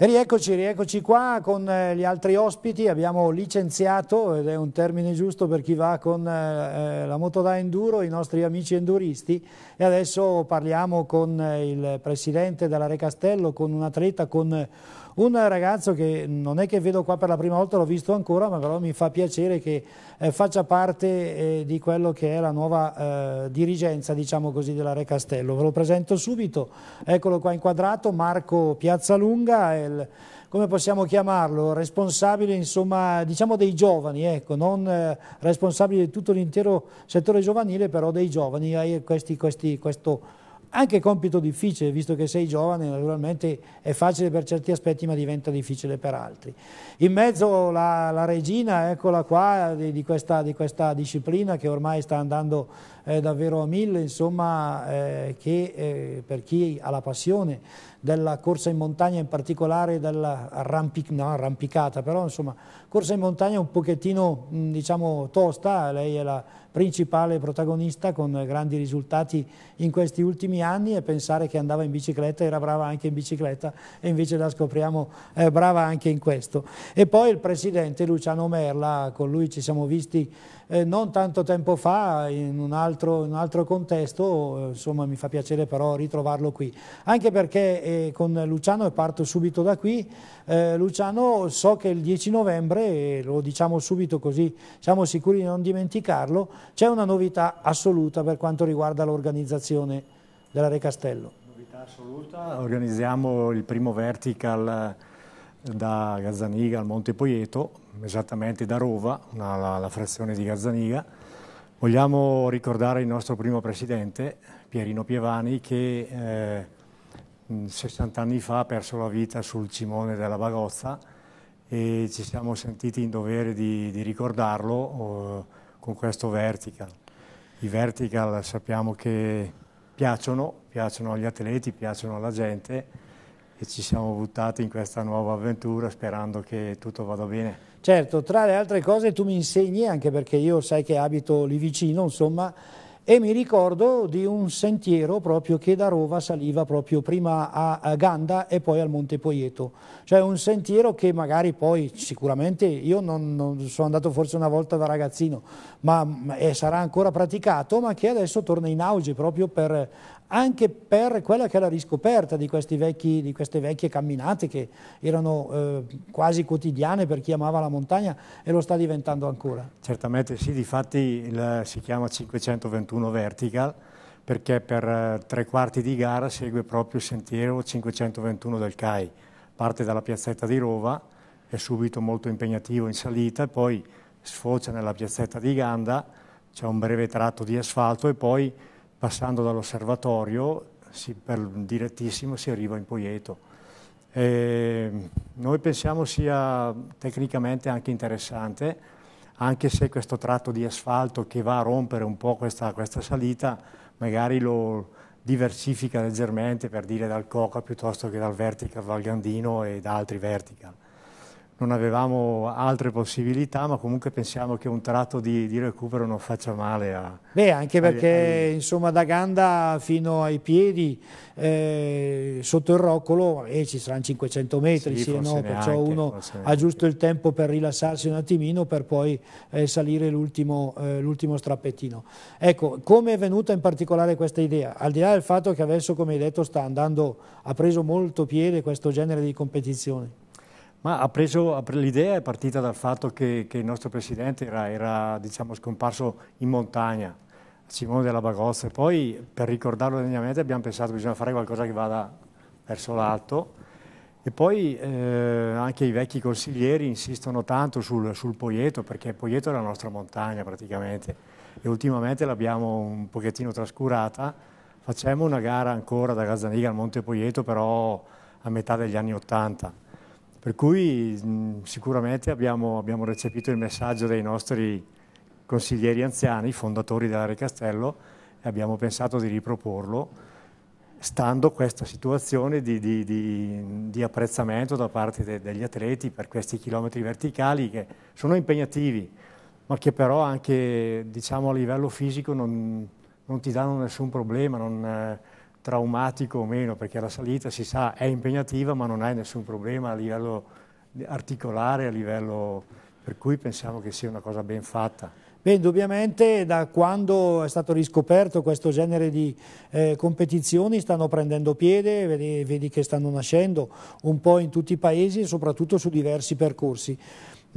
E rieccoci, rieccoci qua con eh, gli altri ospiti, abbiamo licenziato, ed è un termine giusto per chi va con eh, eh la moto da enduro, i nostri amici enduristi e adesso parliamo con eh, il presidente della Re Castello, con un atleta, con un ragazzo che non è che vedo qua per la prima volta, l'ho visto ancora, ma però mi fa piacere che eh, faccia parte eh, di quello che è la nuova eh, dirigenza, diciamo così, della Re Castello. Ve lo presento subito, eccolo qua inquadrato, Marco Piazzalunga, il, come possiamo chiamarlo, responsabile insomma, diciamo dei giovani, ecco, non eh, responsabile di tutto l'intero settore giovanile, però dei giovani, questi, questi, questo anche compito difficile, visto che sei giovane, naturalmente è facile per certi aspetti, ma diventa difficile per altri. In mezzo la, la regina, eccola qua, di, di, questa, di, questa, disciplina che ormai sta andando eh, davvero a mille, insomma, eh, che eh, per chi ha la passione della corsa in montagna, in particolare dell'arrampicata, no, però insomma, corsa in montagna un pochettino diciamo tosta, lei è la principale protagonista con grandi risultati in questi ultimi anni e pensare che andava in bicicletta, era brava anche in bicicletta e invece la scopriamo eh, brava anche in questo. E poi il presidente Luciano Merla, con lui ci siamo visti eh, non tanto tempo fa in un altro, in un altro contesto, eh, insomma mi fa piacere però ritrovarlo qui, anche perché e con Luciano e parto subito da qui. Eh, Luciano so che il 10 novembre, e lo diciamo subito così siamo sicuri di non dimenticarlo, c'è una novità assoluta per quanto riguarda l'organizzazione della Re Castello. Novità assoluta, organizziamo il primo vertical eh, da Gazzaniga al Monte Poieto, esattamente da Rova, una, la, la frazione di Gazzaniga. Vogliamo ricordare il nostro primo presidente, Pierino Pievani, che eh, 60 mm, anni fa ha perso la vita sul cimone della Bagozza e ci siamo sentiti in dovere di, di ricordarlo eh, con questo vertical. I vertical sappiamo che piacciono, piacciono agli atleti, piacciono alla gente e ci siamo buttati in questa nuova avventura sperando che tutto vada bene. Certo, tra le altre cose tu mi insegni, anche perché io sai che abito lì vicino, insomma, e mi ricordo di un sentiero proprio che da Rova saliva proprio prima a Ganda e poi al Monte Poieto, cioè un sentiero che magari poi sicuramente io non, non sono andato forse una volta da ragazzino, ma eh, sarà ancora praticato, ma che adesso torna in auge proprio per anche per quella che è la riscoperta di, vecchi, di queste vecchie camminate che erano eh, quasi quotidiane per chi amava la montagna e lo sta diventando ancora. Certamente sì, difatti il, si chiama 521 Vertical perché per eh, tre quarti di gara segue proprio il sentiero 521 del CAI, parte dalla piazzetta di Rova, è subito molto impegnativo in salita e poi sfocia nella piazzetta di Ganda, c'è un breve tratto di asfalto e poi passando dall'osservatorio si, per direttissimo si arriva in Poieto. E noi pensiamo sia tecnicamente anche interessante, anche se questo tratto di asfalto che va a rompere un po' questa, questa salita, magari lo diversifica leggermente per dire dal Coca piuttosto che dal Vertical Valgandino e da altri Vertical non avevamo altre possibilità, ma comunque pensiamo che un tratto di, di recupero non faccia male. A, Beh, anche perché ai... insomma da Ganda fino ai piedi, eh, sotto il roccolo, eh, ci saranno 500 metri, sì, sì no? Neanche, perciò uno ha giusto il tempo per rilassarsi un attimino per poi eh, salire eh, l'ultimo strappettino. Ecco, come è venuta in particolare questa idea? Al di là del fatto che adesso, come hai detto, sta andando, ha preso molto piede questo genere di competizione. Ma ha preso, l'idea è partita dal fatto che, che il nostro presidente era, era diciamo, scomparso in montagna, Simone della Bagozza, e poi per ricordarlo degnamente abbiamo pensato che bisogna fare qualcosa che vada verso l'alto. E poi eh, anche i vecchi consiglieri insistono tanto sul, sul Poieto, perché Poieto è la nostra montagna praticamente, e ultimamente l'abbiamo un pochettino trascurata. Facciamo una gara ancora da Gazzaniga al Monte Poieto, però a metà degli anni Ottanta per cui mh, mm, sicuramente abbiamo, abbiamo, recepito il messaggio dei nostri consiglieri anziani, fondatori della Castello, e abbiamo pensato di riproporlo, stando questa situazione di, di, di, di apprezzamento da parte de, degli atleti per questi chilometri verticali che sono impegnativi, ma che però anche diciamo, a livello fisico non, non ti danno nessun problema, non, eh, traumatico o meno, perché la salita si sa è impegnativa ma non hai nessun problema a livello articolare, a livello... per cui pensiamo che sia una cosa ben fatta. Beh, indubbiamente da quando è stato riscoperto questo genere di eh, competizioni stanno prendendo piede, vedi, vedi che stanno nascendo un po' in tutti i paesi e soprattutto su diversi percorsi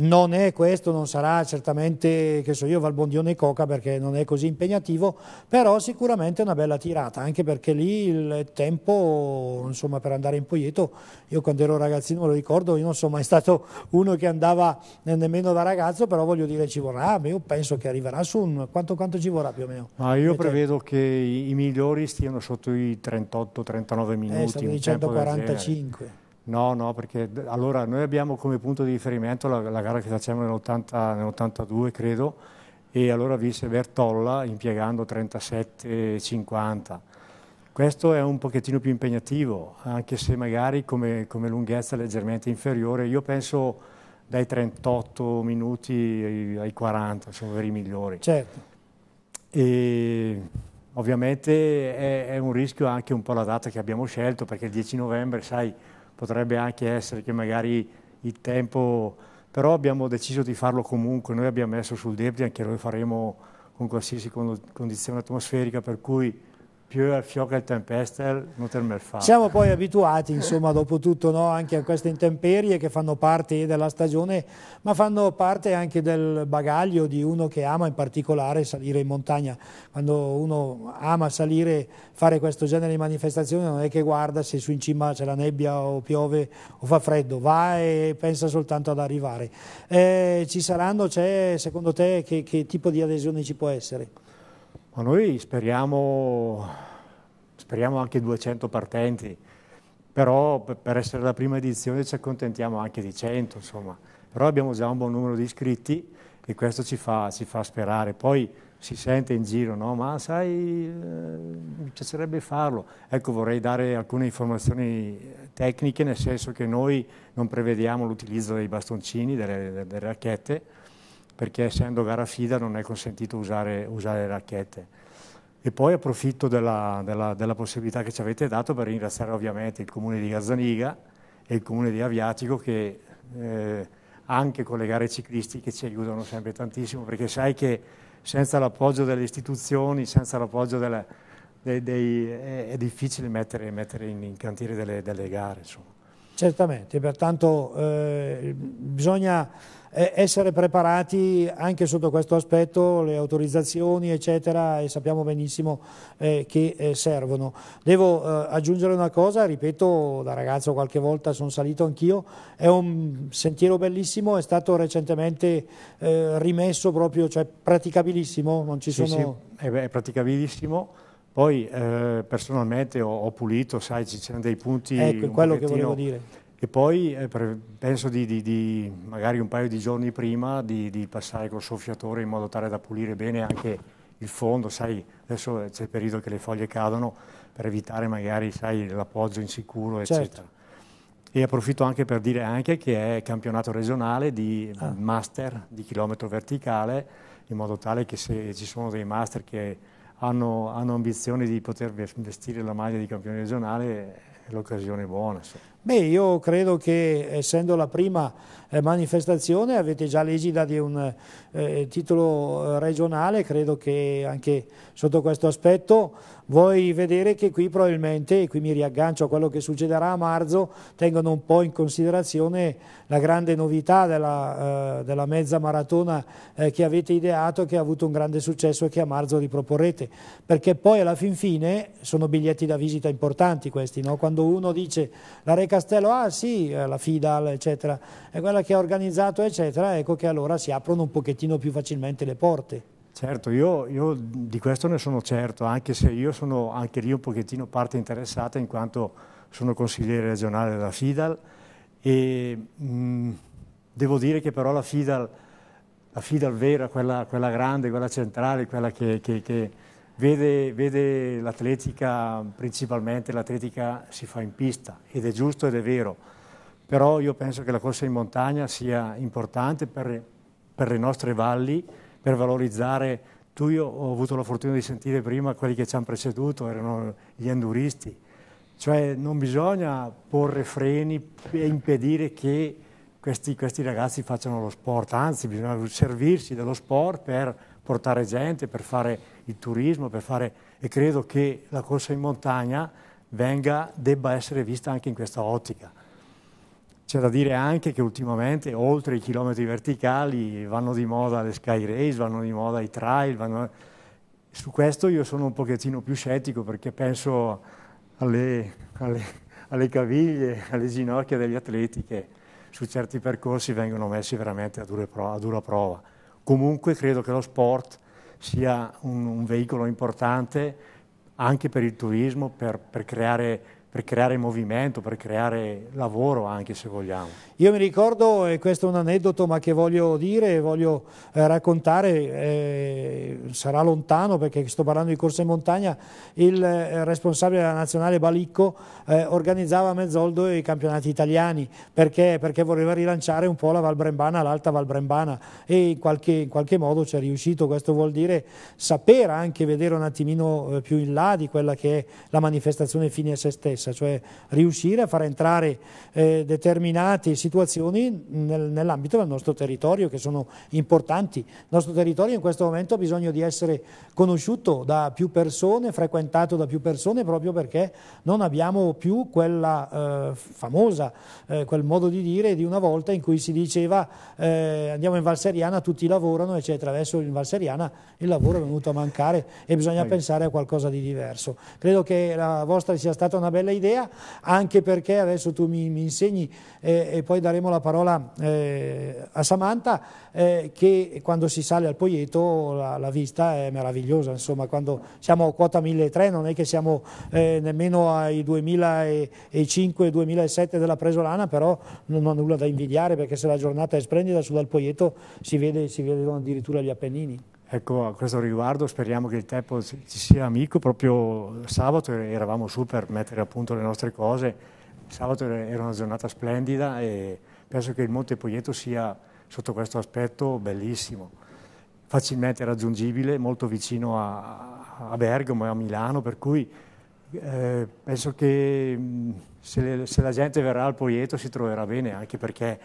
non è questo, non sarà certamente, che so io, Valbondione e Coca perché non è così impegnativo, però sicuramente è una bella tirata, anche perché lì il tempo, insomma, per andare in Poieto, io quando ero ragazzino me lo ricordo, io non sono mai stato uno che andava nemmeno da ragazzo, però voglio dire ci vorrà, io penso che arriverà su un, quanto, quanto ci vorrà più o meno. Ma io prevedo che i migliori stiano sotto i 38-39 eh, minuti. Eh, stavo 145. No, no, perché allora noi abbiamo come punto di riferimento la, la gara che facciamo nell'82, nell credo, e allora vinse Bertolla impiegando 37,50. Questo è un pochettino più impegnativo, anche se magari come, come lunghezza leggermente inferiore. Io penso dai 38 minuti ai, 40, sono veri migliori. Certo. E ovviamente è, è un rischio anche un po' la data che abbiamo scelto, perché il 10 novembre, sai, potrebbe anche essere che magari il tempo, però abbiamo deciso di farlo comunque, noi abbiamo messo sul Debian anche noi faremo con qualsiasi condizione atmosferica, per cui più piove, fiocco e tempeste, il fa. Siamo poi abituati, insomma, dopo tutto, no, anche a queste intemperie che fanno parte della stagione, ma fanno parte anche del bagaglio di uno che ama in particolare salire in montagna. Quando uno ama salire, fare questo genere di manifestazioni, non è che guarda se su in cima c'è la nebbia o piove o fa freddo, va e pensa soltanto ad arrivare. Eh, ci saranno, c'è, secondo te, che, che tipo di adesione ci può essere? Ma noi speriamo, speriamo anche 200 partenti, però per essere la prima edizione ci accontentiamo anche di 100, insomma. Però abbiamo già un buon numero di iscritti e questo ci fa, ci fa sperare. Poi si sente in giro, no? ma sai, eh, mi piacerebbe farlo. Ecco, vorrei dare alcune informazioni eh, tecniche, nel senso che noi non prevediamo l'utilizzo dei bastoncini, delle, delle racchette, perché essendo gara FIDA non è consentito usare, usare le racchette. E poi approfitto della, della, della possibilità che ci avete dato per ringraziare ovviamente il comune di Gazzaniga e il comune di Aviatico che eh, anche con le gare ciclistiche ci aiutano sempre tantissimo perché sai che senza l'appoggio delle istituzioni, senza l'appoggio delle, dei, dei, è, difficile mettere, mettere in, in, cantiere delle, delle gare. Insomma. Certamente, pertanto eh, bisogna eh, essere preparati anche sotto questo aspetto, le autorizzazioni eccetera e sappiamo benissimo eh, che eh, servono. Devo eh, aggiungere una cosa, ripeto, da ragazzo qualche volta sono salito anch'io, è un sentiero bellissimo, è stato recentemente eh, rimesso proprio, cioè praticabilissimo, non ci sì, sono... Sì, è praticabilissimo. Poi eh, personalmente ho, ho, pulito, sai, ci sono dei punti... Ecco, quello pochettino... che volevo dire e poi eh, penso di, di, di, magari un paio di giorni prima di, di, passare col soffiatore in modo tale da pulire bene anche il fondo, sai, adesso c'è il periodo che le foglie cadono per evitare magari sai, l'appoggio insicuro, certo. eccetera. Certo. E approfitto anche per dire anche che è campionato regionale di ah. master di chilometro verticale, in modo tale che se ci sono dei master che hanno, hanno ambizione di poter vestire la maglia di campione regionale, è l'occasione buona. So. Beh, io credo che essendo la prima eh, manifestazione avete già l'egida di un eh, titolo eh, regionale, credo che anche sotto questo aspetto vuoi vedere che qui probabilmente, e qui mi riaggancio a quello che succederà a marzo, tengono un po' in considerazione la grande novità della, eh, della mezza maratona eh, che avete ideato, che ha avuto un grande successo e che a marzo riproporrete, perché poi alla fin fine sono biglietti da visita importanti questi, no? quando uno dice la recuperazione Castello, ah sì, eh, la FIDAL, eccetera, è quella che ha organizzato, eccetera, ecco che allora si aprono un pochettino più facilmente le porte. Certo, io, io, di questo ne sono certo, anche se io sono anche lì un pochettino parte interessata in quanto sono consigliere regionale della FIDAL e mh, mm, devo dire che però la FIDAL, la FIDAL vera, quella, quella, grande, quella centrale, quella che, che, che vede, vede l'atletica, principalmente l'atletica si fa in pista ed è giusto ed è vero, però io penso che la corsa in montagna sia importante per, per le nostre valli, per valorizzare, tu io ho avuto la fortuna di sentire prima quelli che ci hanno preceduto, erano gli enduristi, cioè non bisogna porre freni e impedire che questi, questi ragazzi facciano lo sport, anzi bisogna servirsi dello sport per portare gente, per fare il turismo, per fare, e credo che la corsa in montagna venga, debba essere vista anche in questa ottica. C'è da dire anche che ultimamente, oltre i chilometri verticali, vanno di moda le sky race, vanno di moda i trail. Vanno... Su questo io sono un pochettino più scettico perché penso alle, alle, alle caviglie, alle ginocchia degli atleti che su certi percorsi vengono messi veramente a, dura prova. Comunque credo che lo sport sia un, un veicolo importante anche per il turismo, per, per creare per creare movimento, per creare lavoro anche se vogliamo. Io mi ricordo, e questo è un aneddoto ma che voglio dire, voglio eh, raccontare, eh, sarà lontano perché sto parlando di corsa in montagna, il eh, responsabile della nazionale Balicco eh, organizzava a Mezzoldo i campionati italiani perché, perché voleva rilanciare un po' la Val Brembana, l'alta Val Brembana e in qualche, in qualche modo ci è riuscito, questo vuol dire sapere anche vedere un attimino eh, più in là di quella che è la manifestazione fine a se stessa stessa, cioè riuscire a far entrare eh, determinate situazioni nel, nell'ambito del nostro territorio che sono importanti. Il nostro territorio in questo momento ha bisogno di essere conosciuto da più persone, frequentato da più persone proprio perché non abbiamo più quella eh, famosa, eh, quel modo di dire di una volta in cui si diceva eh, andiamo in Valseriana, tutti lavorano, eccetera. Adesso in Valseriana il lavoro è venuto a mancare e bisogna Vai. pensare a qualcosa di diverso. Credo che la vostra sia stata una bella idea, anche perché adesso tu mi, mi insegni eh, e poi daremo la parola eh, a Samantha, eh, che quando si sale al Poieto la, la, vista è meravigliosa, insomma quando siamo a quota 1.300 non è che siamo eh, nemmeno ai 2005-2007 della Presolana, però non ho nulla da invidiare perché se la giornata è splendida su dal Poieto si, vede, si vedono addirittura gli Appennini. Ecco, a questo riguardo speriamo che il tempo ci sia amico, proprio sabato eravamo su per mettere a punto le nostre cose, sabato era una giornata splendida e penso che il Monte Poieto sia sotto questo aspetto bellissimo, facilmente raggiungibile, molto vicino a, a Bergamo e a Milano, per cui eh, penso che se, se la gente verrà al Poieto si troverà bene, anche perché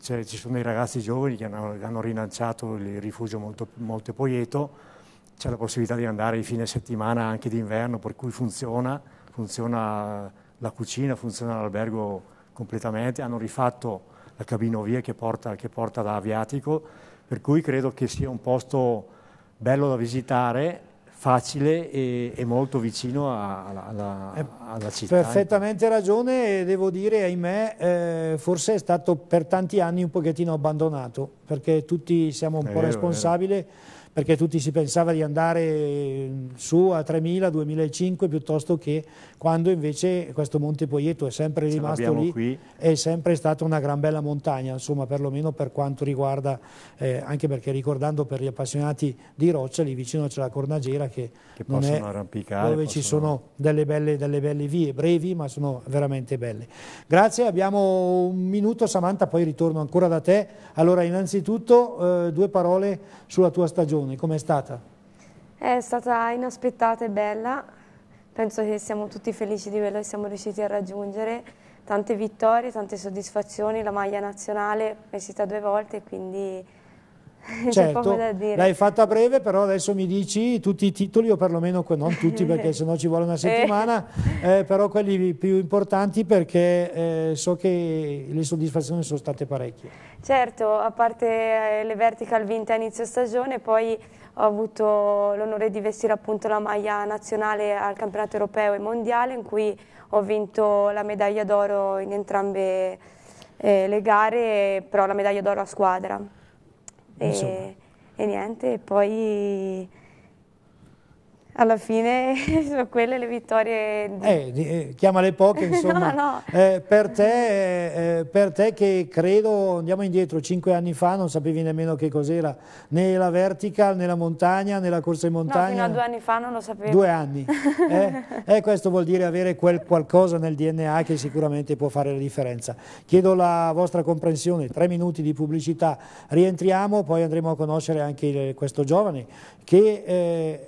cioè, ci sono dei ragazzi giovani che hanno, hanno rilanciato il rifugio molto, Monte Poieto, c'è la possibilità di andare in fine settimana anche d'inverno, per cui funziona, funziona la cucina, funziona l'albergo completamente, hanno rifatto la cabinovia che porta, che porta da Aviatico, per cui credo che sia un posto bello da visitare facile e, e molto vicino a, a, alla, eh, alla, città. Perfettamente ragione e devo dire, ahimè, eh, forse è stato per tanti anni un pochettino abbandonato perché tutti siamo un è po' responsabili perché tutti si pensava di andare su a 3.000, 2005 piuttosto che quando invece questo Monte Poieto è sempre rimasto lì, qui. è sempre stata una gran bella montagna, insomma perlomeno per quanto riguarda, eh, anche perché ricordando per gli appassionati di roccia, lì vicino c'è la Cornagera che, che non è arrampicare, dove possono... ci sono delle belle, delle belle vie, brevi ma sono veramente belle. Grazie, abbiamo un minuto Samantha, poi ritorno ancora da te. Allora innanzitutto eh, due parole sulla tua stagione trasmissione, com'è stata? È stata inaspettata e bella, penso che siamo tutti felici di quello che siamo riusciti a raggiungere, tante vittorie, tante soddisfazioni, la maglia nazionale è vestita due volte, quindi Certo, l'hai fatta breve, però adesso mi dici tutti i titoli, o perlomeno non tutti perché sennò ci vuole una settimana, eh. eh, però quelli più importanti perché eh, so che le soddisfazioni sono state parecchie. Certo, a parte eh, le vertical vinte a inizio stagione, poi ho avuto l'onore di vestire appunto la maglia nazionale al campionato europeo e mondiale in cui ho vinto la medaglia d'oro in entrambe eh, le gare, però la medaglia d'oro a squadra. E, e niente, poi alla fine sono quelle le vittorie... Di... Eh, eh chiamale poche, insomma. no, no. Eh, per, te, eh, eh, per, te, che credo, andiamo indietro, cinque anni fa non sapevi nemmeno che cos'era, né la vertical, né la montagna, né la corsa in montagna. No, fino a due anni fa non lo sapevo. Due anni. Eh, eh, questo vuol dire avere quel qualcosa nel DNA che sicuramente può fare la differenza. Chiedo la vostra comprensione, tre minuti di pubblicità, rientriamo, poi andremo a conoscere anche il, questo giovane che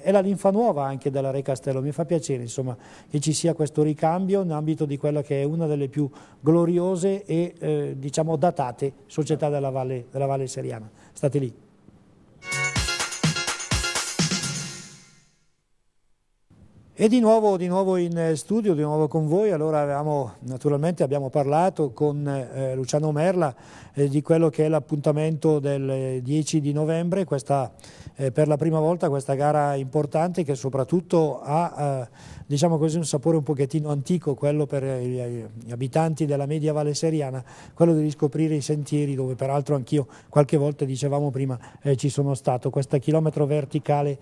è la linfa nuova nuova anche della Re Castello. Mi fa piacere insomma, che ci sia questo ricambio in ambito di quella che è una delle più gloriose e eh, diciamo datate società della Valle, della Valle Seriana. State lì. E di nuovo, di nuovo, in eh, studio, di nuovo con voi, allora avevamo, naturalmente abbiamo parlato con eh, Luciano Merla eh, di quello che è l'appuntamento del 10 eh, di novembre, questa, eh, per la prima volta questa gara importante che soprattutto ha eh, diciamo così, un sapore un pochettino antico, quello per eh, gli abitanti della media valle seriana, quello di riscoprire i sentieri dove peraltro anch'io qualche volta dicevamo prima ci sono stato, questo chilometro verticale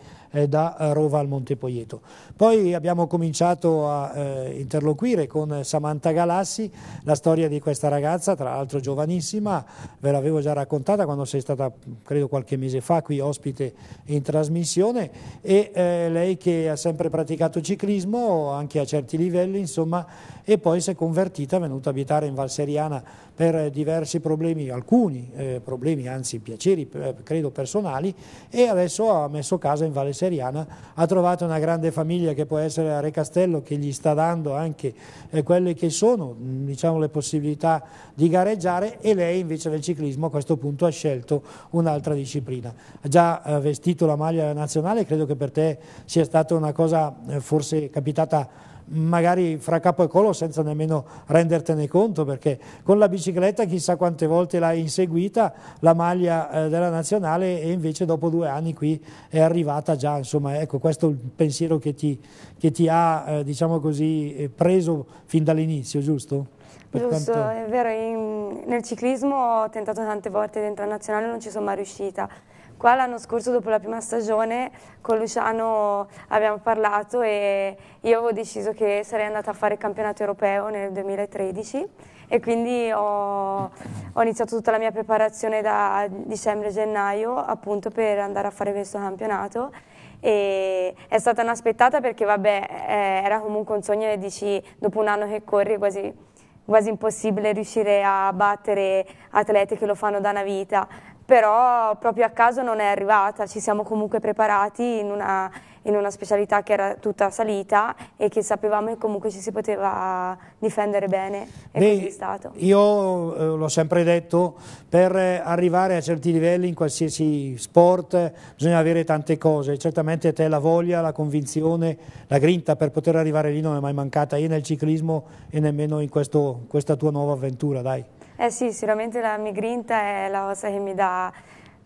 da Rova al Monte Montepoieto. Poi abbiamo cominciato a interloquire con Samantha Galassi la storia di questa ragazza, tra l'altro giovanissima, ve l'avevo già raccontata quando sei stata, credo qualche mese fa, qui ospite in trasmissione e eh, lei che ha sempre praticato ciclismo anche a certi livelli, insomma, e poi si è convertita, è venuta a abitare in Valseriana per diversi problemi, alcuni eh, problemi, anzi piaceri, eh, credo personali, e adesso ha messo casa in Valle Seriana, ha trovato una grande famiglia che può essere a Re Castello che gli sta dando anche eh, quelle che sono diciamo, le possibilità di gareggiare e lei invece invece del ciclismo a questo punto ha scelto un'altra disciplina. Ha già eh, vestito la maglia nazionale, credo che per te sia stata una cosa eh, forse capitata magari fra capo e collo senza nemmeno rendertene conto perché con la bicicletta chissà quante volte l'hai inseguita la maglia eh, della nazionale e invece dopo due anni qui è arrivata già insomma ecco questo è il pensiero che ti, che ti ha eh, diciamo così eh, preso fin dall'inizio giusto? Per Giusto, tanto... è vero, in, nel ciclismo ho tentato tante volte dentro la nazionale e non ci sono mai riuscita. Qua l'anno scorso dopo la prima stagione con Luciano abbiamo parlato e io avevo deciso che sarei andata a fare il campionato europeo nel 2013 e quindi ho, ho iniziato tutta la mia preparazione da dicembre-gennaio appunto per andare a fare questo campionato e è stata un'aspettata perché vabbè eh, era comunque un sogno e dici dopo un anno che corri quasi quasi impossibile riuscire a battere atleti che lo fanno da una vita però proprio a caso non è arrivata, ci siamo comunque preparati in una, in una specialità che era tutta salita e che sapevamo che comunque ci si poteva difendere bene e Beh, così è stato. Io eh, l'ho sempre detto, per arrivare a certi livelli in qualsiasi sport bisogna avere tante cose, certamente te la voglia, la convinzione, la grinta per poter arrivare lì non è mai mancata, io nel ciclismo e nemmeno in questo, questa tua nuova avventura, dai. Eh sì, sicuramente la migrinta è la cosa che mi dà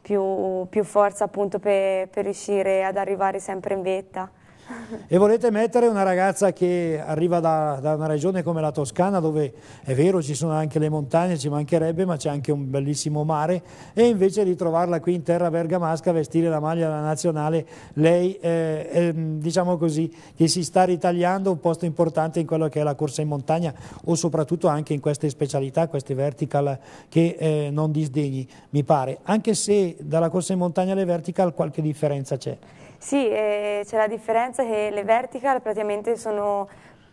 più, più forza appunto per, per riuscire ad arrivare sempre in vetta e volete mettere una ragazza che arriva da, da, una regione come la Toscana dove è vero ci sono anche le montagne, ci mancherebbe, ma c'è anche un bellissimo mare e invece di trovarla qui in terra bergamasca a vestire la maglia della nazionale, lei eh, è, mm, diciamo così che si sta ritagliando un posto importante in quello che è la corsa in montagna o soprattutto anche in queste specialità, queste vertical che eh, non disdegni mi pare, anche se dalla corsa in montagna alle vertical qualche differenza c'è. Sì, eh, c'è la differenza che le vertical praticamente sono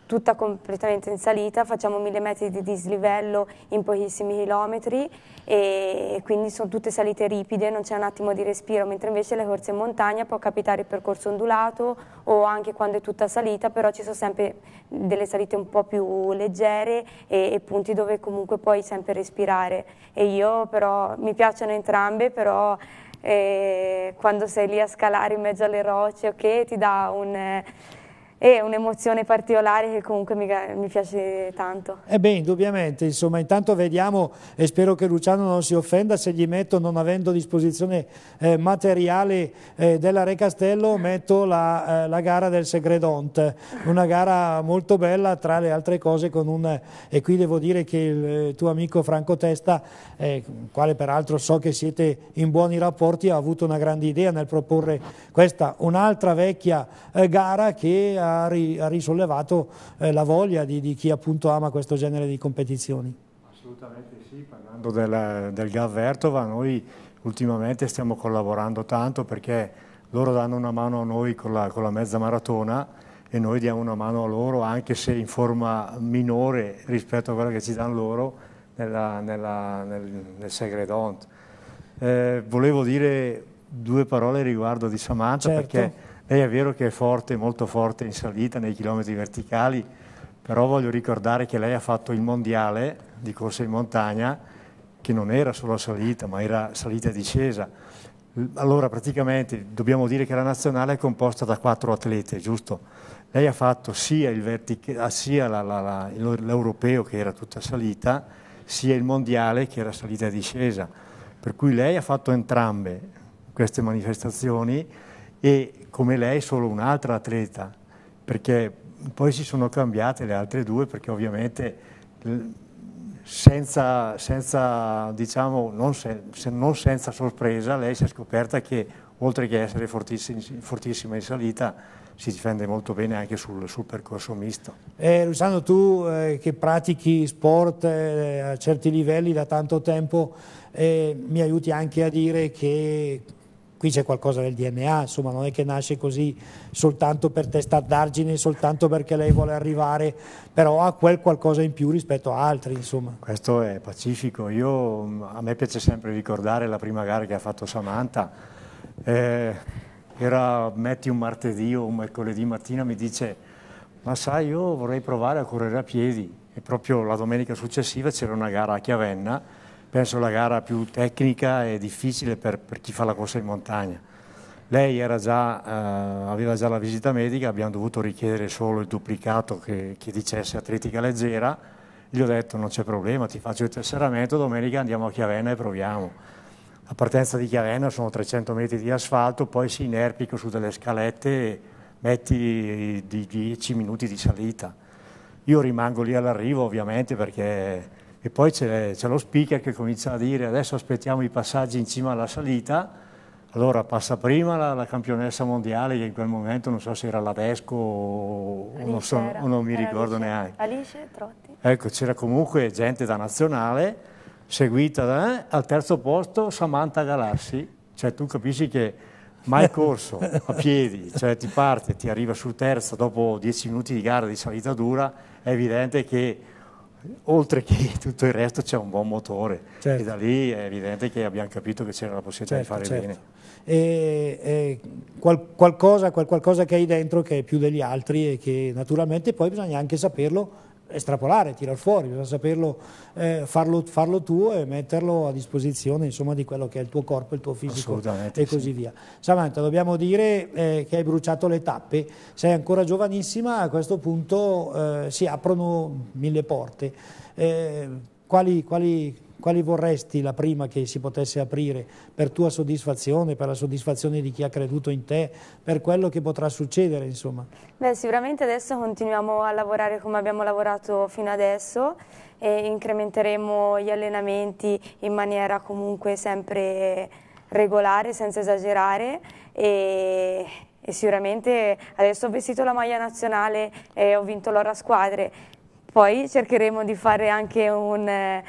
tutta completamente in salita, facciamo mille metri di dislivello in pochissimi chilometri e quindi sono tutte salite ripide, non c'è un attimo di respiro, mentre invece le corse in montagna può capitare il percorso ondulato o anche quando è tutta salita, però ci sono sempre delle salite un po' più leggere e, e punti dove comunque puoi sempre respirare e io però mi piacciono entrambe, però quando sei lì a scalare in mezzo alle rocce, ok, ti dà un eh, è un'emozione particolare che comunque mi, mi piace tanto. E eh beh, indubbiamente, insomma, intanto vediamo e spero che Luciano non si offenda se gli metto, non avendo a disposizione eh, materiale eh, della Re Castello, metto la, eh, la, gara del Segredont, una gara molto bella tra le altre cose con un, e qui devo dire che il eh, tuo amico Franco Testa, eh, quale peraltro so che siete in buoni rapporti, ha avuto una grande idea nel proporre questa, un'altra vecchia gara che ha ha, ri, ha risollevato eh, la voglia di, di, chi appunto ama questo genere di competizioni. Assolutamente sì, parlando del, del Gavvertova, noi ultimamente stiamo collaborando tanto perché loro danno una mano a noi con la, con la mezza maratona e noi diamo una mano a loro anche se in forma minore rispetto a quella che ci danno loro nella, nella, nel, nel Segredont. Eh, volevo dire due parole riguardo di Samantha certo. perché lei eh, è vero che è forte, molto forte in salita nei chilometri verticali, però voglio ricordare che lei ha fatto il mondiale di corsa in montagna, che non era solo salita, ma era salita e discesa. Allora praticamente dobbiamo dire che la nazionale è composta da quattro atlete, giusto? Lei ha fatto sia, vertica, ah, sia la, la, la, l'europeo che era tutta salita, sia il mondiale che era salita e discesa. Per cui lei ha fatto entrambe queste manifestazioni e come lei solo un'altra atleta, perché poi si sono cambiate le altre due perché ovviamente senza, senza diciamo, non, se, se non, senza sorpresa lei si è scoperta che oltre che essere fortissima, fortissima in salita si difende molto bene anche sul, sul percorso misto. Eh, Luciano, tu eh, che pratichi sport eh, a certi livelli da tanto tempo, eh, mi aiuti anche a dire che qui c'è qualcosa del DNA, insomma non è che nasce così soltanto per testa d'argine, soltanto perché lei vuole arrivare, però ha quel qualcosa in più rispetto a altri. Insomma. Questo è pacifico, Io, a me piace sempre ricordare la prima gara che ha fatto Samantha, eh, era metti un martedì o un mercoledì mattina, mi dice ma sai io vorrei provare a correre a piedi e proprio la domenica successiva c'era una gara a Chiavenna penso la gara più tecnica e difficile per, per chi fa la corsa in montagna. Lei già, eh, aveva già la visita medica, abbiamo dovuto richiedere solo il duplicato che, che dicesse atletica leggera, gli ho detto non c'è problema, ti faccio il tesseramento, domenica andiamo a Chiavenna e proviamo. La partenza di Chiavenna sono 300 metri di asfalto, poi si inerpico su delle scalette, e metti di 10 minuti di salita. Io rimango lì all'arrivo ovviamente perché e poi c'è, lo speaker che comincia a dire adesso aspettiamo i passaggi in cima alla salita, allora passa prima la, la campionessa mondiale che in quel momento non so se era l'Adesco o, Alice non, so, o non mi ricordo Alice, neanche. Alice Trotti. Ecco, c'era comunque gente da nazionale, seguita da, eh, al terzo posto Samantha Galassi, cioè tu capisci che mai corso a piedi, cioè ti parte, ti arriva sul terzo dopo dieci minuti di gara di salita dura, è evidente che oltre che tutto il resto c'è un buon motore certo. e da lì è evidente che abbiamo capito che c'era la possibilità certo, di fare certo. bene. E, e qual, qualcosa, qual, qualcosa che hai dentro che è più degli altri e che naturalmente poi bisogna anche saperlo estrapolare, tirar fuori, bisogna saperlo eh, farlo, farlo, tuo e metterlo a disposizione insomma, di quello che è il tuo corpo, il tuo fisico e così sì. via. Samantha, dobbiamo dire eh, che hai bruciato le tappe, sei ancora giovanissima, a questo punto eh, si aprono mille porte. Eh, quali, quali, quali vorresti la prima che si potesse aprire per tua soddisfazione, per la soddisfazione di chi ha creduto in te, per quello che potrà succedere insomma? Beh sicuramente adesso continuiamo a lavorare come abbiamo lavorato fino adesso e incrementeremo gli allenamenti in maniera comunque sempre regolare, senza esagerare e, e sicuramente adesso ho vestito la maglia nazionale e ho vinto l'ora squadre, poi cercheremo di fare anche un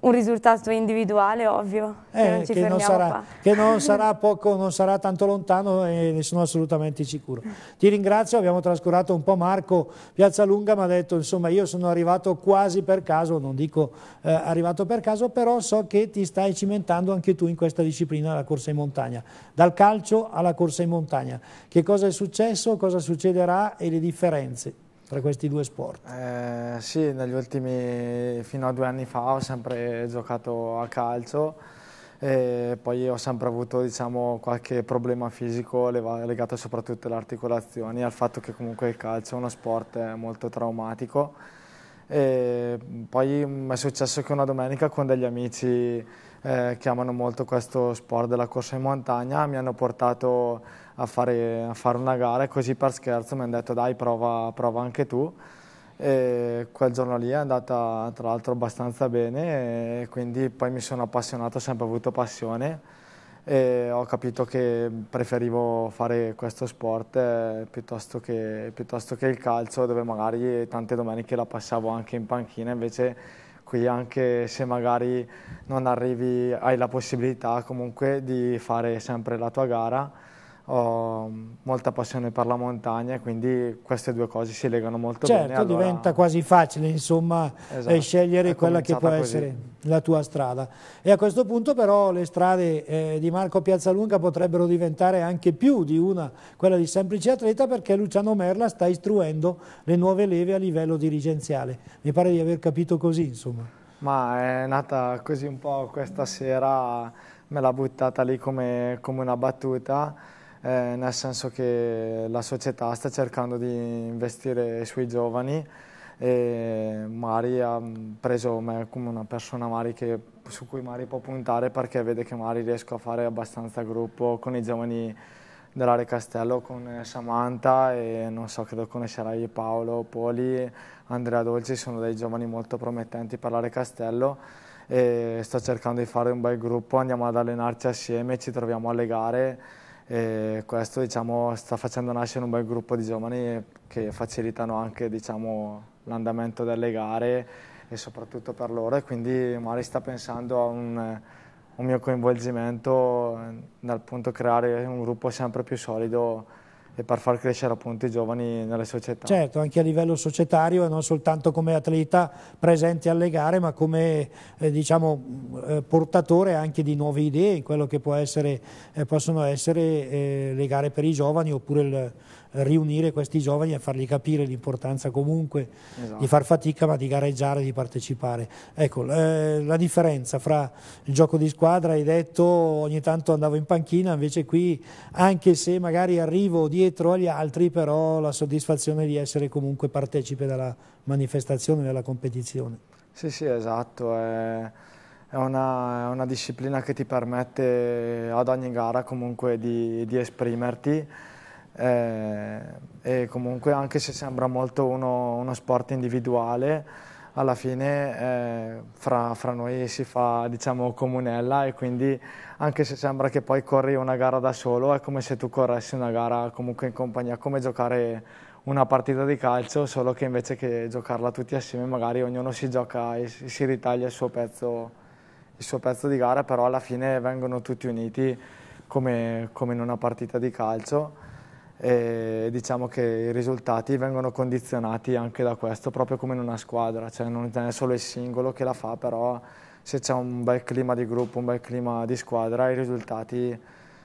un risultato individuale, ovvio, eh, che non ci che non sarà, qua. Che non sarà, poco, non sarà tanto lontano e ne sono assolutamente sicuro. Ti ringrazio, abbiamo trascurato un po' Marco Piazzalunga, mi ha detto insomma io sono arrivato quasi per caso, non dico eh, arrivato per caso, però so che ti stai cimentando anche tu in questa disciplina della corsa in montagna, dal calcio alla corsa in montagna. Che cosa è successo, cosa succederà e le differenze tra questi due sport? Eh, sì, negli ultimi, fino a due anni fa ho sempre giocato a calcio e poi ho sempre avuto diciamo, qualche problema fisico legato soprattutto alle articolazioni, al fatto che comunque il calcio è uno sport eh, molto traumatico. E poi mi mm, è successo che una domenica con degli amici eh, che amano molto questo sport della corsa in montagna mi hanno portato a fare, a fare una gara e così per scherzo mi hanno detto dai prova, prova anche tu e quel giorno lì è andata tra l'altro abbastanza bene e quindi poi mi sono appassionato, ho sempre avuto passione e ho capito che preferivo fare questo sport eh, piuttosto, che, piuttosto, che, il calcio dove magari tante domeniche la passavo anche in panchina invece qui anche se magari non arrivi hai la possibilità comunque di fare sempre la tua gara ho molta passione per la montagna quindi queste due cose si legano molto certo, bene. Certo, allora... diventa quasi facile insomma eh, esatto. scegliere è quella che può così. essere la tua strada. E a questo punto però le strade eh, di Marco Piazzalunga potrebbero diventare anche più di una, quella di semplice atleta perché Luciano Merla sta istruendo le nuove leve a livello dirigenziale. Mi pare di aver capito così insomma. Ma è nata così un po' questa sera, me l'ha buttata lì come, come una battuta eh, nel senso che la società sta cercando di investire sui giovani e Mari ha mm, preso me come una persona Mari che, su cui Mari può puntare perché vede che Mari riesco a fare abbastanza gruppo con i giovani dell'Are Castello con eh, Samantha e non so, credo conoscerai Paolo, Poli, Andrea Dolci, sono dei giovani molto promettenti per l'Are Castello e sto cercando di fare un bel gruppo, andiamo ad allenarci assieme, ci troviamo alle gare e questo diciamo, sta facendo nascere un bel gruppo di giovani che facilitano anche diciamo, l'andamento delle gare e soprattutto per loro e quindi Mari sta pensando a un, un mio coinvolgimento dal punto creare un gruppo sempre più solido e per far crescere appunto i giovani nelle società. Certo, anche a livello societario e non soltanto come atleta presente alle gare, ma come eh, diciamo, eh, portatore anche di nuove idee in quello che può essere, eh, possono essere eh, le gare per i giovani oppure il, riunire questi giovani e fargli capire l'importanza comunque esatto. di far fatica ma di gareggiare, di partecipare. Ecco, eh, la differenza fra il gioco di squadra, hai detto, ogni tanto andavo in panchina, invece qui anche se magari arrivo dietro dietro agli altri, però la soddisfazione di essere comunque partecipe della manifestazione, della competizione. Sì, sì, esatto. È, è, una, è una, disciplina che ti permette ad ogni gara comunque di, di esprimerti. Eh, e comunque anche se sembra molto uno, uno sport individuale alla fine eh, fra, fra, noi si fa diciamo comunella e quindi anche se sembra che poi corri una gara da solo è come se tu corressi una gara comunque in compagnia, come giocare una partita di calcio solo che invece che giocarla tutti assieme magari ognuno si gioca e si ritaglia il suo pezzo, il suo pezzo di gara però alla fine vengono tutti uniti come, come in una partita di calcio e diciamo che i risultati vengono condizionati anche da questo, proprio come in una squadra, cioè non è solo il singolo che la fa, però se c'è un bel clima di gruppo, un bel clima di squadra, i risultati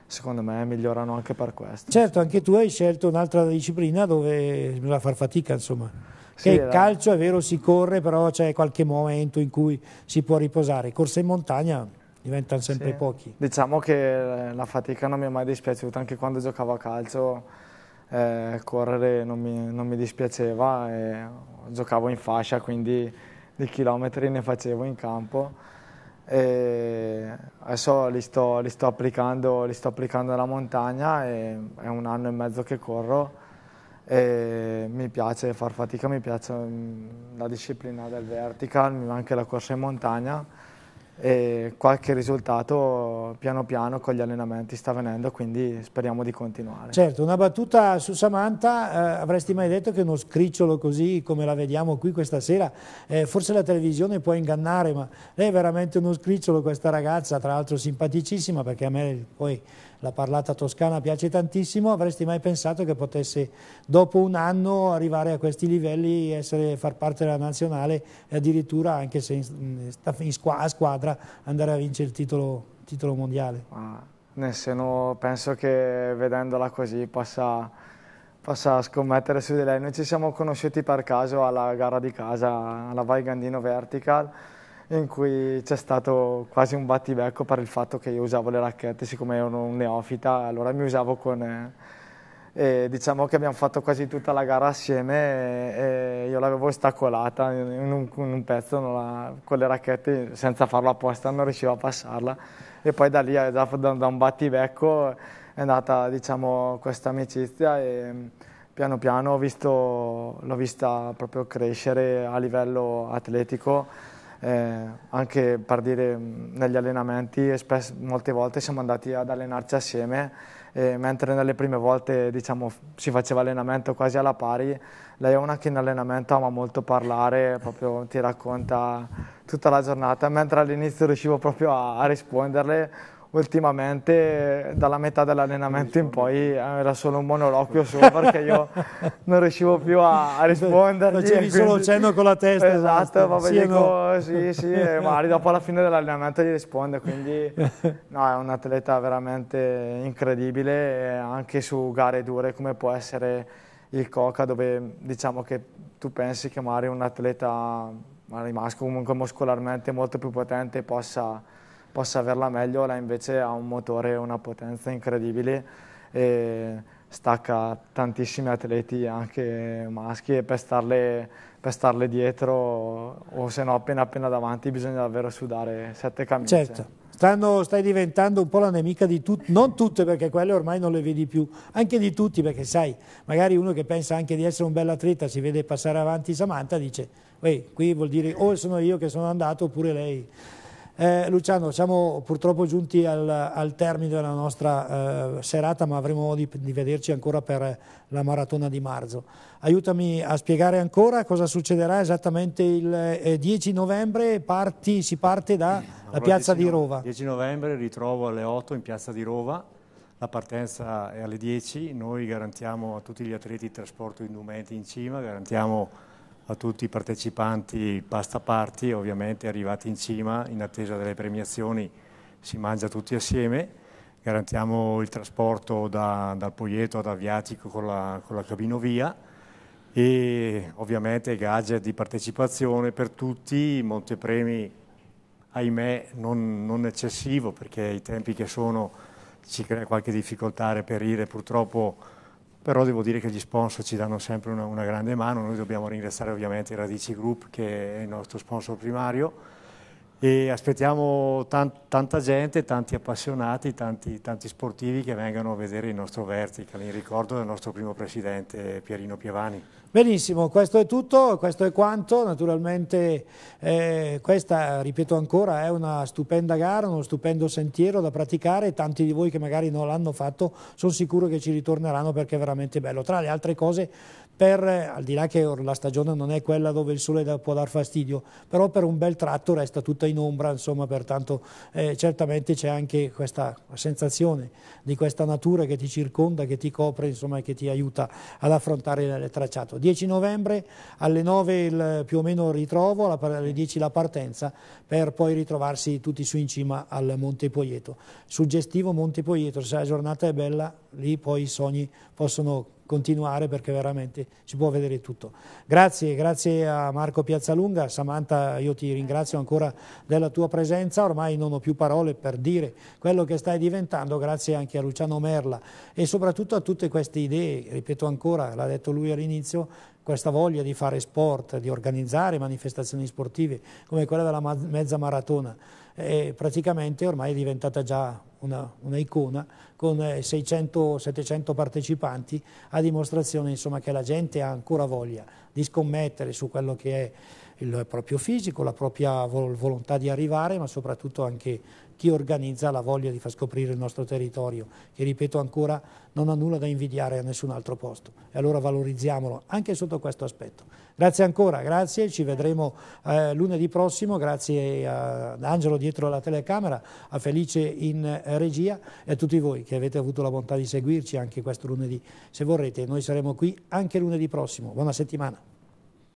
secondo me migliorano anche per questo. Certo, anche tu hai scelto un'altra disciplina dove bisogna far fatica, insomma. Che sì, calcio è vero, si corre, però c'è qualche momento in cui si può riposare. Corsa in montagna diventano sempre sì. pochi. Diciamo che la fatica non mi è mai dispiaciuta, anche quando giocavo a calcio eh, correre non mi, non mi dispiaceva, giocavo in fascia quindi di chilometri ne facevo in campo e adesso li sto, li, sto li sto, applicando, alla montagna e è un anno e mezzo che corro e mi piace far fatica, mi piace mm, la disciplina del vertical, anche la corsa in montagna e qualche risultato piano piano con gli allenamenti sta venendo, quindi speriamo di continuare. Certo, una battuta su Samantha, eh, avresti mai detto che uno scricciolo così come la vediamo qui questa sera, eh, forse la televisione può ingannare, ma lei è veramente uno scricciolo questa ragazza, tra l'altro simpaticissima perché a me poi la parlata toscana piace tantissimo, avresti mai pensato che potessi dopo un anno arrivare a questi livelli, essere, far parte della nazionale e addirittura anche se in, in squadra, a squadra andare a vincere il titolo, titolo mondiale? Ah, nel penso che vedendola così possa, possa, scommettere su di lei. Noi ci siamo conosciuti per caso alla gara di casa, alla Vaigandino Gandino Vertical, in cui c'è stato quasi un battibecco per il fatto che io usavo le racchette, siccome ero un neofita, allora mi usavo con... Eh, diciamo che abbiamo fatto quasi tutta la gara assieme e, e io l'avevo ostacolata in un, in un pezzo la, con le racchette senza farlo apposta, non riuscivo a passarla e poi da lì, eh, da, da un battibecco, è nata diciamo, questa amicizia e piano piano l'ho vista proprio crescere a livello atletico eh, anche per dire mm, negli allenamenti spesso, molte volte siamo andati ad allenarci assieme e mentre nelle prime volte diciamo, si faceva allenamento quasi alla pari lei è una che in allenamento ama molto parlare proprio ti racconta tutta la giornata mentre all'inizio riuscivo proprio a, a risponderle ultimamente dalla metà dell'allenamento in poi eh, era solo un monoloquio solo perché io non riuscivo più a, a rispondere. Facevi solo cenno con la testa. Esatto, ma esatto. sì, dico, no. Eh, sì, sì, e Mari dopo alla fine dell'allenamento gli risponde, quindi no, è un atleta veramente incredibile eh, anche su gare dure come può essere il Coca dove diciamo che tu pensi che Mari un atleta, magari masco comunque muscolarmente molto più potente possa possa averla meglio, lei invece ha un motore e una potenza incredibile e stacca tantissimi atleti anche maschi e per starle, per starle dietro o se no appena appena davanti bisogna davvero sudare sette camicie. Certo. Stanno, stai diventando un po' la nemica di tutti, non tutte perché quelle ormai non le vedi più, anche di tutti perché sai, magari uno che pensa anche di essere un bel atleta si vede passare avanti Samantha dice, qui vuol dire o sono io che sono andato oppure lei. Eh, Luciano, siamo purtroppo giunti al, al termine della nostra eh, serata, ma avremo modo di, di, vederci ancora per la maratona di marzo. Aiutami a spiegare ancora cosa succederà esattamente il eh, 10 novembre, parti, si parte dalla piazza 10, di Roma. 10 novembre ritrovo alle 8 in piazza di Rova, la partenza è alle 10, noi garantiamo a tutti gli atleti il trasporto indumenti in cima, garantiamo a tutti i partecipanti pasta party, ovviamente arrivati in cima in attesa delle premiazioni si mangia tutti assieme, garantiamo il trasporto da, dal Poglieto ad Aviatico con la, con la cabinovia e ovviamente gadget di partecipazione per tutti, montepremi ahimè non, non eccessivo perché i tempi che sono ci crea qualche difficoltà a reperire purtroppo però devo dire che gli sponsor ci danno sempre una, una grande mano, noi dobbiamo ringraziare ovviamente Radici Group che è il nostro sponsor primario e aspettiamo tant tanta gente, tanti appassionati, tanti, tanti, sportivi che vengano a vedere il nostro vertical in ricordo del nostro primo presidente Pierino Piavani. Benissimo, questo è tutto, questo è quanto, naturalmente eh, questa, ripeto ancora, è una stupenda gara, uno stupendo sentiero da praticare, tanti di voi che magari non l'hanno fatto sono sicuro che ci ritorneranno perché è veramente bello. Tra le altre cose per, al di là che la stagione non è quella dove il sole da, può dar fastidio, però per un bel tratto resta tutta in ombra, insomma, pertanto eh, certamente c'è anche questa sensazione di questa natura che ti circonda, che ti copre, e che ti aiuta ad affrontare il tracciato. 10 novembre alle 9 il, più o meno ritrovo, alle 10 la partenza, per poi ritrovarsi tutti su in cima al Monte Poieto. Suggestivo Monte Poieto, se la giornata è bella, lì poi i sogni possono continuare perché veramente si può vedere tutto. Grazie, grazie a Marco Piazzalunga, Samantha io ti ringrazio ancora della tua presenza, ormai non ho più parole per dire quello che stai diventando, grazie anche a Luciano Merla e soprattutto a tutte queste idee, ripeto ancora, l'ha detto lui all'inizio, questa voglia di fare sport, di organizzare manifestazioni sportive come quella della mezza maratona, è praticamente ormai è diventata già una, una icona con 600-700 eh, partecipanti a dimostrazione insomma, che la gente ha ancora voglia di scommettere su quello che è il proprio fisico, la propria volontà di arrivare, ma soprattutto anche chi organizza la voglia di far scoprire il nostro territorio, che ripeto ancora non ha nulla da invidiare a nessun altro posto. E allora valorizziamolo anche sotto questo aspetto. Grazie ancora, grazie, ci vedremo eh, lunedì prossimo, grazie eh, ad Angelo dietro la telecamera, a Felice in eh, regia e a tutti voi che avete avuto la bontà di seguirci anche questo lunedì. Se vorrete, noi saremo qui anche lunedì prossimo. Buona settimana.